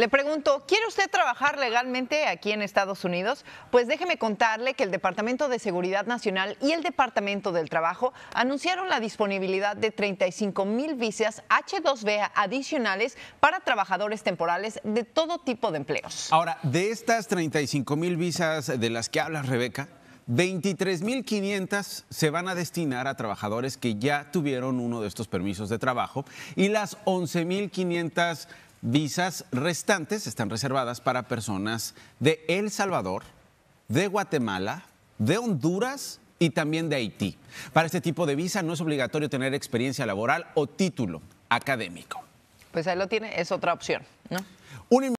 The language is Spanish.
Le pregunto, ¿quiere usted trabajar legalmente aquí en Estados Unidos? Pues déjeme contarle que el Departamento de Seguridad Nacional y el Departamento del Trabajo anunciaron la disponibilidad de 35 mil visas H2B adicionales para trabajadores temporales de todo tipo de empleos. Ahora, de estas 35 mil visas de las que habla Rebeca, 23.500 se van a destinar a trabajadores que ya tuvieron uno de estos permisos de trabajo y las 11.500 Visas restantes están reservadas para personas de El Salvador, de Guatemala, de Honduras y también de Haití. Para este tipo de visa no es obligatorio tener experiencia laboral o título académico. Pues ahí lo tiene, es otra opción, ¿no?